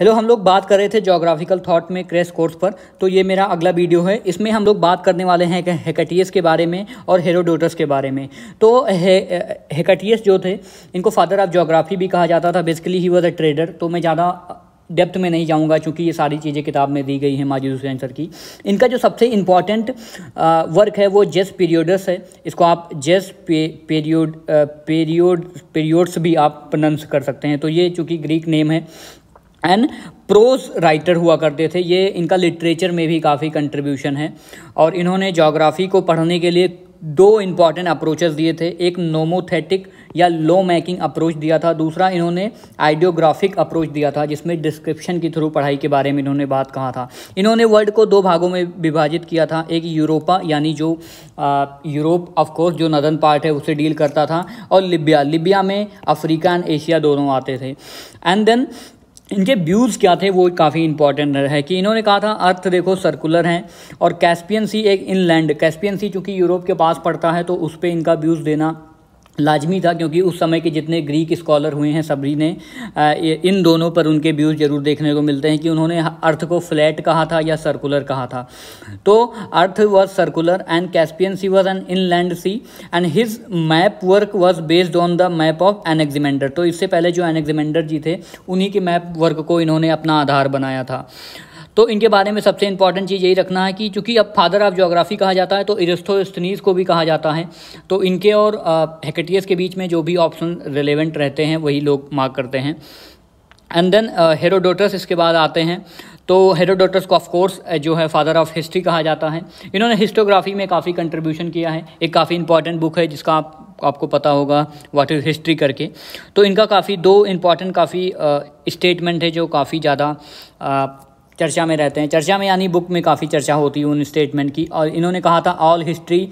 hello हम लोग बात कर रहे थे जोग्राफिकल थॉट में क्रेश कोर्स पर तो ये मेरा अगला वीडियो है इसमें हम लोग बात करने वाले हैं हेकाटियस के बारे में और हेरोडोटस के बारे में तो हे, eh, eh, जो थे इनको फादर ऑफ जोग्राफी भी कहा जाता था basically he was a trader तो मैं ज़्यादा डेप्थ में नहीं जाऊंगा क्योंकि ये सारी चीज़ें किताब में दी गई हैं माजिद हुसैन सर की इनका जो सबसे इम्पॉर्टेंट वर्क eh, है वो जेस पीरियोडस है इसको आप जेस पीरियोड पीरियोड पीरियोड्स भी आप प्रनंस कर सकते हैं तो ये चूँकि ग्रीक नेम है एंड प्रोज राइटर हुआ करते थे ये इनका लिटरेचर में भी काफ़ी कंट्रीब्यूशन है और इन्होंने जोग्राफ़ी को पढ़ने के लिए दो इम्पॉर्टेंट अप्रोचेस दिए थे एक नोमोथेटिक या लो मेकिंग अप्रोच दिया था दूसरा इन्होंने आइडियोग्राफिक अप्रोच दिया था जिसमें डिस्क्रिप्शन के थ्रू पढ़ाई के बारे में इन्होंने बात कहा था इन्होंने वर्ल्ड को दो भागों में विभाजित किया था एक यूरोपा यानी जो यूरोप ऑफ कोर्स जो नदन पार्ट है उसे डील करता था और लिबिया लिबिया में अफ्रीका एंड एशिया दोनों आते थे एंड देन इनके व्यूज़ क्या थे वो काफ़ी इंपॉर्टेंट है कि इन्होंने कहा था अर्थ देखो सर्कुलर हैं और कैस्पियन सी एक इनलैंड कैस्पियन सी चूँकि यूरोप के पास पड़ता है तो उस पर इनका व्यूज़ देना लाजमी था क्योंकि उस समय के जितने ग्रीक स्कॉलर हुए हैं सबरी ने इन दोनों पर उनके व्यूज़ ज़रूर देखने को मिलते हैं कि उन्होंने अर्थ को फ्लैट कहा था या सर्कुलर कहा था तो earth was circular and Caspian Sea was an inland sea and his map work was based on the map of Anaximander तो इससे पहले जो एनेक्जिमेंडर जी थे उन्हीं के मैप वर्क को इन्होंने अपना आधार बनाया था तो इनके बारे में सबसे इंपॉर्टेंट चीज़ यही रखना है कि चूँकि अब फादर ऑफ जोग्राफी कहा जाता है तो इरस्थोस्तनीस को भी कहा जाता है तो इनके और हेकेटियस के बीच में जो भी ऑप्शन रिलेवेंट रहते हैं वही लोग मार्क करते हैं एंड देन हेरोडोटस इसके बाद आते हैं तो हेरोडोटस को ऑफ कोर्स जो है फादर ऑफ हिस्ट्री कहा जाता है इन्होंने हिस्टोग्राफी में काफ़ी कंट्रीब्यूशन किया है एक काफ़ी इंपॉर्टेंट बुक है जिसका आप आपको पता होगा वाट इज़ हिस्ट्री करके तो इनका काफ़ी दो इम्पॉर्टेंट काफ़ी स्टेटमेंट है जो काफ़ी ज़्यादा चर्चा में रहते हैं चर्चा में यानी बुक में काफ़ी चर्चा होती है उन स्टेटमेंट की और इन्होंने कहा था all history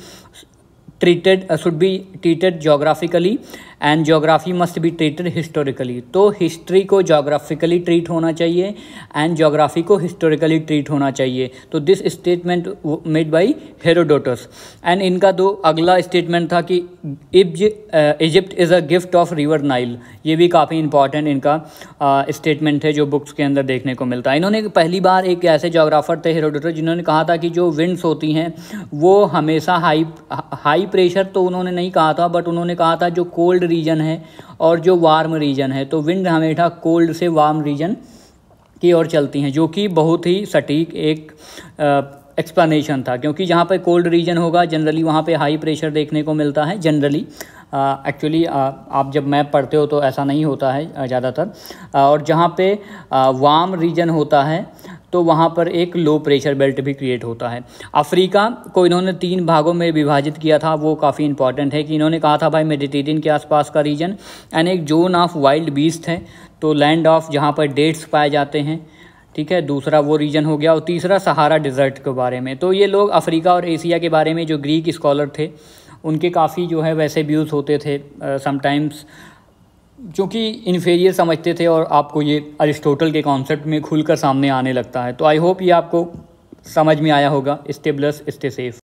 treated should be treated geographically and geography must be treated historically तो हिस्ट्री को जोग्राफिकली ट्रीट होना चाहिए एंड जोग्राफी को हिस्टोरिकली ट्रीट होना चाहिए तो this statement made by Herodotus and इनका दो अगला स्टेटमेंट था कि इब्ज Egypt is a gift of river Nile ये भी काफ़ी इंपॉर्टेंट इनका स्टेटमेंट uh, है जो बुक्स के अंदर देखने को मिलता है इन्होंने पहली बार एक ऐसे जोग्राफर थे हेरोडोटस जिन्होंने कहा था कि जो विंडस होती हैं वो हमेशा हाई हाई हाई प्रेशर तो उन्होंने नहीं कहा था बट उन्होंने कहा था जो कोल्ड रीजन है और जो वार्म रीजन है तो विंड हमेशा कोल्ड से वार्म रीजन की ओर चलती हैं जो कि बहुत ही सटीक एक एक्सप्लेनेशन था क्योंकि जहाँ पर कोल्ड रीजन होगा जनरली वहाँ पर हाई प्रेशर देखने को मिलता है जनरली एक्चुअली uh, uh, आप जब मैप पढ़ते हो तो ऐसा नहीं होता है ज़्यादातर uh, और जहाँ पे वार्म रीजन होता है तो वहाँ पर एक लो प्रेशर बेल्ट भी क्रिएट होता है अफ्रीका को इन्होंने तीन भागों में विभाजित किया था वो काफ़ी इंपॉर्टेंट है कि इन्होंने कहा था भाई मेडिटेरियन के आसपास का रीजन एंड एक जोन ऑफ वाइल्ड बीस्ट है तो लैंड ऑफ जहाँ पर डेट्स पाए जाते हैं ठीक है दूसरा वो रीजन हो गया और तीसरा सहारा डिज़र्ट के बारे में तो ये लोग अफ्रीका और एशिया के बारे में जो ग्रीक स्कॉलर थे उनके काफ़ी जो है वैसे व्यूज़ होते थे समटाइम्स uh, जो कि इन्फेरियर समझते थे और आपको ये अरिस्टोटल के कॉन्सेप्ट में खुलकर सामने आने लगता है तो आई होप ये आपको समझ में आया होगा स्टे ब्लस स्टे सेफ